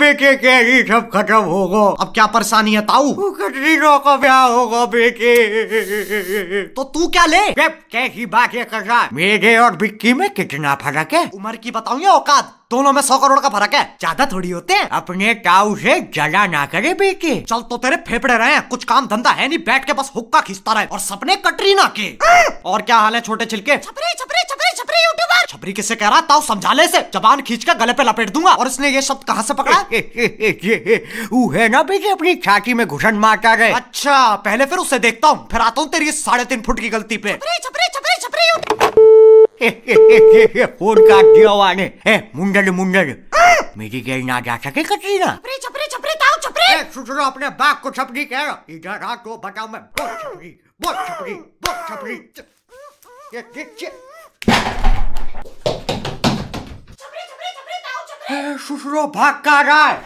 बेटे के ही सब खत्म होगा अब क्या परेशानी है ताऊ कटरीनो का ब्याह होगा बेटे तो तू क्या ले कैसी बात ये कर रहा मेरे और बिक्की में कितना फर्क है उम्र की बताऊ औकात दोनों में सौ करोड़ का फर्क है ज्यादा थोड़ी होते हैं अपने टाउ से जला ना करे बेटे चल तो तेरे फेफड़े रहे हैं कुछ काम धंधा है नहीं बैठ के बस हुक्का खींचता रहे और सपने कटरीना के हाँ। और क्या हाल है छोटे छिलके खबरी किसे कह रहा ताऊ समझा ले से जबान खींच कर गले पे लपेट दूंगा और इसने ये शब्द कहाँ से पकड़ा वो है ना बेटे अपनी छाती में घुसन मार कर गए अच्छा पहले फिर उसे देखता हूँ फिर आता हूँ तेरी साढ़े तीन फुट की गलती पे फोन काट दिया वाने ए मुंडल मुंडल मेरी गई ना जा सके ना ताऊ कटरीना सुनो अपने बाप को छपरी कह रहा इधर आ तो बताओ मैं बहुत छपरी बहुत छपरी बहुत छपरी হ্যাঁ, শ্বশুর ভাগ কারায়